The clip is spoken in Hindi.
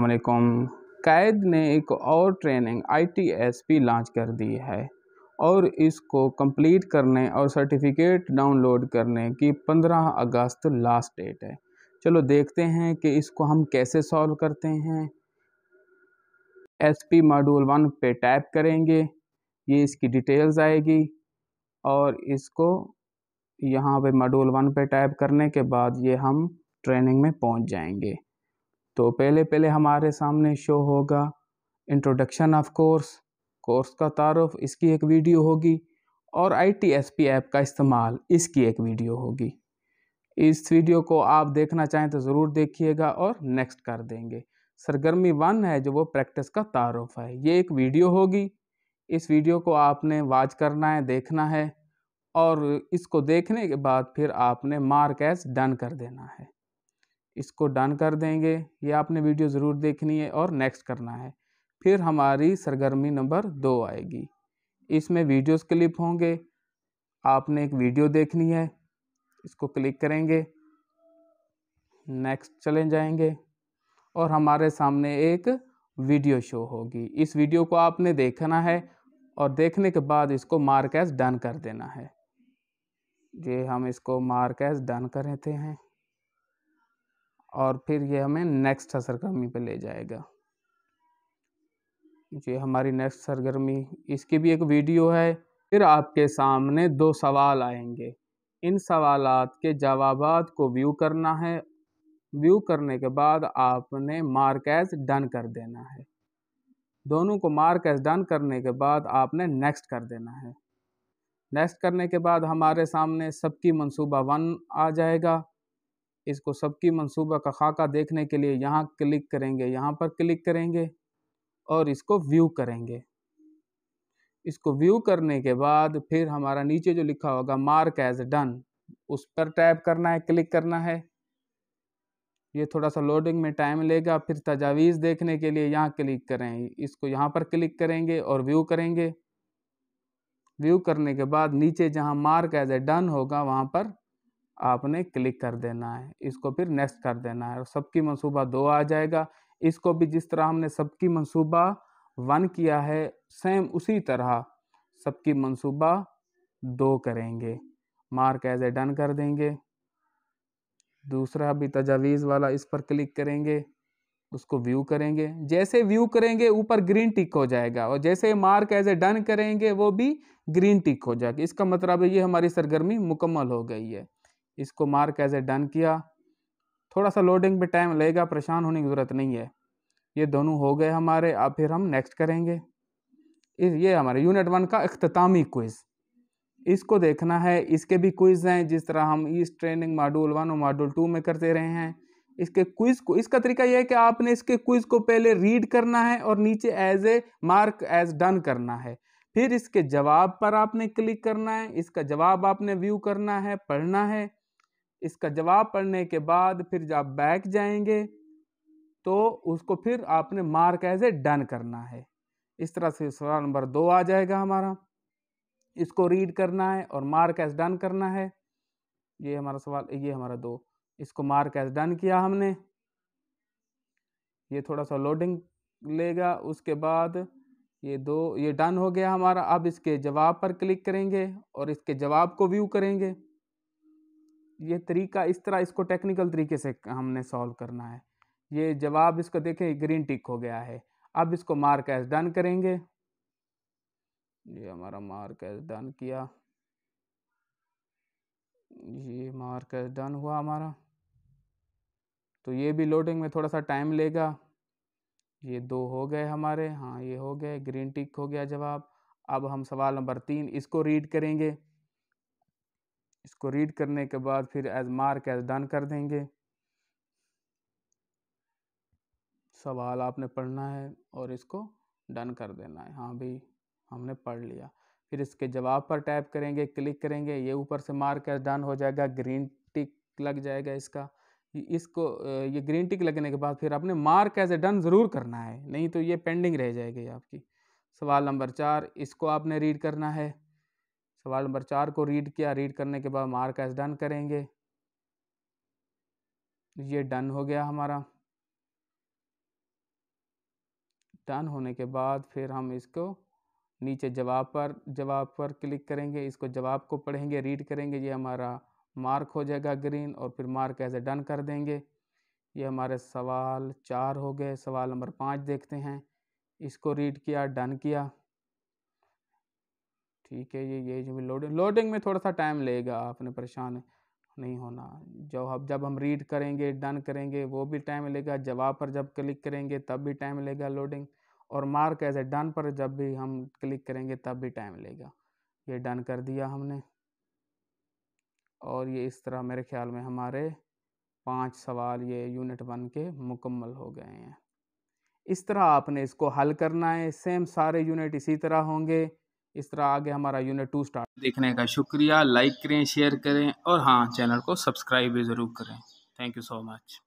अलकुम कैद ने एक और ट्रेनिंग आईटीएसपी लॉन्च कर दी है और इसको कंप्लीट करने और सर्टिफिकेट डाउनलोड करने की 15 अगस्त लास्ट डेट है चलो देखते हैं कि इसको हम कैसे सॉल्व करते हैं एस पी मॉड्यूल वन पे टैप करेंगे ये इसकी डिटेल्स आएगी और इसको यहाँ पे मॉड्यूल वन पे टैप करने के बाद ये हम ट्रेनिंग में पहुँच जाएंगे तो पहले पहले हमारे सामने शो होगा इंट्रोडक्शन ऑफ कोर्स कोर्स का तारफ़ इसकी एक वीडियो होगी और I T S P app का इस्तेमाल इसकी एक वीडियो होगी इस वीडियो को आप देखना चाहें तो ज़रूर देखिएगा और नेक्स्ट कर देंगे सरगर्मी वन है जो वो प्रैक्टिस का तारफ़ है ये एक वीडियो होगी इस वीडियो को आपने वाच करना है देखना है और इसको देखने के बाद फिर आपने मार्क एज डन कर देना है इसको डन कर देंगे ये आपने वीडियो ज़रूर देखनी है और नेक्स्ट करना है फिर हमारी सरगर्मी नंबर दो आएगी इसमें वीडियोस क्लिप होंगे आपने एक वीडियो देखनी है इसको क्लिक करेंगे नेक्स्ट चले जाएंगे और हमारे सामने एक वीडियो शो होगी इस वीडियो को आपने देखना है और देखने के बाद इसको मार्क एज डन कर देना है ये हम इसको मार्क एज डन करते हैं और फिर ये हमें नेक्स्ट सरगर्मी पे ले जाएगा ये हमारी नेक्स्ट सरगर्मी इसकी भी एक वीडियो है फिर आपके सामने दो सवाल आएंगे इन सवालात के जवाब को व्यू करना है व्यू करने के बाद आपने मार्क एज डन कर देना है दोनों को मार्क एज डन करने के बाद आपने नेक्स्ट कर देना है नेक्स्ट करने के बाद हमारे सामने सबकी मनसूबा वन आ जाएगा इसको सबकी मनसूबा का खाका देखने के लिए यहाँ क्लिक करेंगे यहाँ पर क्लिक करेंगे और इसको व्यू करेंगे इसको व्यू करने के बाद फिर हमारा नीचे जो लिखा होगा मार्क एज डन उस पर टैप करना है क्लिक करना है ये थोड़ा सा लोडिंग में टाइम लेगा फिर तजावीज़ देखने के लिए यहाँ क्लिक करें इसको यहाँ पर क्लिक करेंगे और व्यू करेंगे व्यू करने के बाद नीचे जहाँ मार्क एज ए डन होगा वहाँ पर आपने क्लिक कर देना है इसको फिर नेक्स्ट कर देना है और सबकी मनसूबा दो आ जाएगा इसको भी जिस तरह हमने सबकी मनसूबा वन किया है सेम उसी तरह सबकी मनसूबा दो करेंगे मार्क एज ए डन कर देंगे दूसरा भी तजावीज़ वाला इस पर क्लिक करेंगे उसको व्यू करेंगे जैसे व्यू करेंगे ऊपर ग्रीन टिक हो जाएगा और जैसे मार्क एज ए डन करेंगे वो भी ग्रीन टिक हो जाएगा इसका मतलब ये हमारी सरगर्मी मुकम्मल हो गई है इसको मार्क एज ए डन किया थोड़ा सा लोडिंग पे टाइम लगेगा परेशान होने की ज़रूरत नहीं है ये दोनों हो गए हमारे अब फिर हम नेक्स्ट करेंगे इस ये हमारे यूनिट वन का अख्तामी क्विज़ इसको देखना है इसके भी क्विज़ हैं जिस तरह हम इस ट्रेनिंग मॉड्यूल वन और मॉड्यूल टू में करते रहे हैं इसके क्विज़ को इसका तरीका यह है कि आपने इसके क्विज़ को पहले रीड करना है और नीचे as a mark as done करना है फिर इसके जवाब पर आपने क्लिक करना है इसका जवाब आपने व्यू करना है पढ़ना है इसका जवाब पढ़ने के बाद फिर आप बैक जाएंगे तो उसको फिर आपने मार्क एज ए डन करना है इस तरह से सवाल नंबर दो आ जाएगा हमारा इसको रीड करना है और मार्क एज डन करना है ये हमारा सवाल ये हमारा दो इसको मार्क एज डन किया हमने ये थोड़ा सा लोडिंग लेगा उसके बाद ये दो ये डन हो गया हमारा अब इसके जवाब पर क्लिक करेंगे और इसके जवाब को व्यू करेंगे ये तरीका इस तरह इसको टेक्निकल तरीके से हमने सॉल्व करना है ये जवाब इसको देखें ग्रीन टिक हो गया है अब इसको मार्क एज डन करेंगे ये हमारा मार्क एज डन किया ये मार्क एज डन हुआ हमारा तो ये भी लोडिंग में थोड़ा सा टाइम लेगा ये दो हो गए हमारे हाँ ये हो गए ग्रीन टिक हो गया जवाब अब हम सवाल नंबर तीन इसको रीड करेंगे इसको रीड करने के बाद फिर एज मार्क एज डन कर देंगे सवाल आपने पढ़ना है और इसको डन कर देना है हाँ भाई हमने पढ़ लिया फिर इसके जवाब पर टैप करेंगे क्लिक करेंगे ये ऊपर से मार्क एज डन हो जाएगा ग्रीन टिक लग जाएगा इसका इसको ये ग्रीन टिक लगने के बाद फिर आपने मार्क एज ए डन ज़रूर करना है नहीं तो ये पेंडिंग रह जाएगी आपकी सवाल नंबर चार इसको आपने रीड करना है सवाल नंबर चार को रीड किया रीड करने के बाद मार्क एज डन करेंगे ये डन हो गया हमारा डन होने के बाद फिर हम इसको नीचे जवाब पर जवाब पर क्लिक करेंगे इसको जवाब को पढ़ेंगे रीड करेंगे ये हमारा मार्क हो जाएगा ग्रीन और फिर मार्क एज ए डन कर देंगे ये हमारे सवाल चार हो गए सवाल नंबर पाँच देखते हैं इसको रीड किया डन किया ठीक है ये ये जो लोडिंग लोडिंग में थोड़ा सा टाइम लेगा आपने परेशान नहीं होना जब हम जब हम रीड करेंगे डन करेंगे वो भी टाइम लेगा जवाब पर जब क्लिक करेंगे तब भी टाइम लेगा लोडिंग और मार्क एज ए डन पर जब भी हम क्लिक करेंगे तब भी टाइम लेगा ये डन कर दिया हमने और ये इस तरह मेरे ख्याल में हमारे पांच सवाल ये यूनिट वन के मुकम्मल हो गए हैं इस तरह आपने इसको हल करना है सेम सारे यूनिट इसी तरह होंगे इस तरह आगे हमारा यूनिट टू स्टार्ट देखने का शुक्रिया लाइक करें शेयर करें और हाँ चैनल को सब्सक्राइब भी ज़रूर करें थैंक यू सो मच